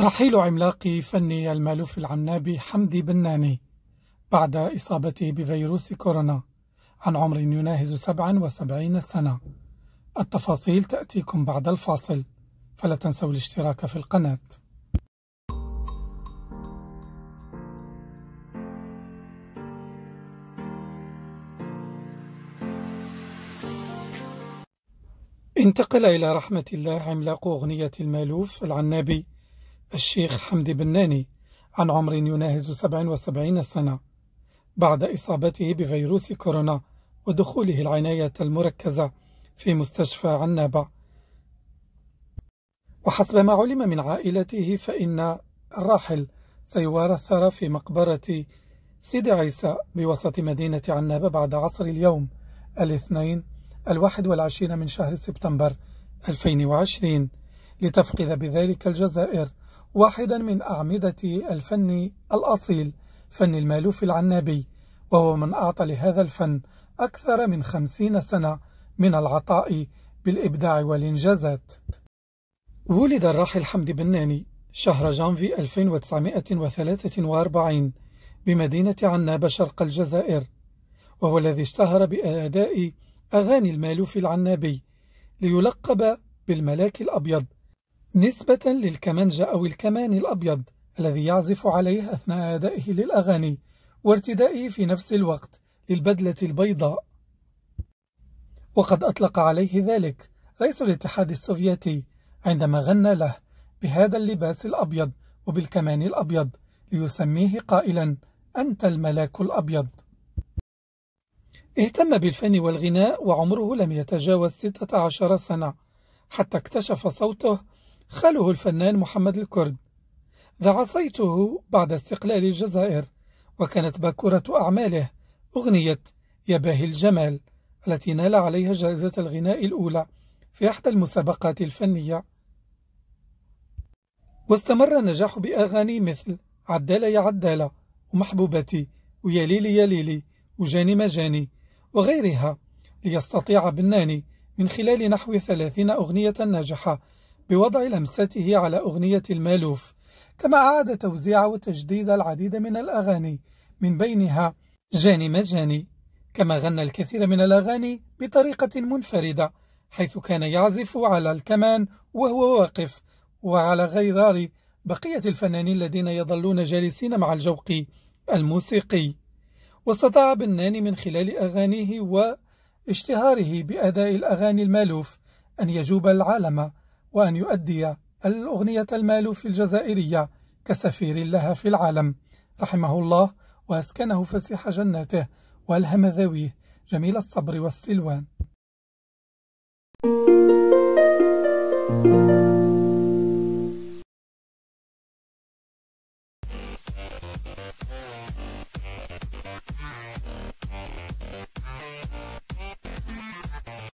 رحيل عملاق فني المألوف العنابي حمدي بناني بعد إصابته بفيروس كورونا عن عمر يناهز 77 سنة التفاصيل تأتيكم بعد الفاصل فلا تنسوا الاشتراك في القناة انتقل إلى رحمة الله عملاق أغنية المالوف العنابي الشيخ حمدي بناني عن عمر يناهز 77 سنة بعد إصابته بفيروس كورونا ودخوله العناية المركزة في مستشفى عنابة وحسب ما علم من عائلته فإن الراحل سيوارثر في مقبرة سيدي عيسى بوسط مدينة عنابة بعد عصر اليوم الاثنين الواحد والعشرين من شهر سبتمبر 2020 لتفقد بذلك الجزائر واحدا من أعمدة الفن الأصيل فن المالوف العنابي وهو من أعطى لهذا الفن أكثر من خمسين سنة من العطاء بالإبداع والإنجازات ولد الراحل حمدي بناني شهر جانفي 1943 بمدينة عنابة شرق الجزائر وهو الذي اشتهر بأداء أغاني المالوف العنابي ليلقب بالملاك الأبيض نسبة للكمنجة أو الكمان الأبيض الذي يعزف عليه أثناء أدائه للأغاني وارتدائه في نفس الوقت للبدلة البيضاء وقد أطلق عليه ذلك رئيس الاتحاد السوفيتي عندما غنى له بهذا اللباس الأبيض وبالكمان الأبيض ليسميه قائلا أنت الملاك الأبيض اهتم بالفن والغناء وعمره لم يتجاوز 16 سنة حتى اكتشف صوته خاله الفنان محمد الكرد ذا عصيته بعد استقلال الجزائر وكانت باكورة أعماله أغنية يا باهي الجمال التي نال عليها جائزة الغناء الأولى في إحدى المسابقات الفنية واستمر النجاح بأغاني مثل عدالة يا عدالة ومحبوبتي ويا ليلي يا ليلي وجاني مجاني وغيرها ليستطيع بناني من خلال نحو ثلاثين أغنية ناجحة بوضع لمسته على أغنية المالوف كما أعاد توزيع وتجديد العديد من الأغاني من بينها جاني مجاني كما غنى الكثير من الأغاني بطريقة منفردة حيث كان يعزف على الكمان وهو واقف وعلى غيرار بقية الفنانين الذين يظلون جالسين مع الجوق الموسيقي واستطاع بناني من خلال أغانيه واشتهاره بأداء الأغاني المالوف أن يجوب العالم وأن يؤدي الأغنية المألوف الجزائرية كسفير لها في العالم رحمه الله وأسكنه فسيح جناته وألهم ذويه جميل الصبر والسلوان thank you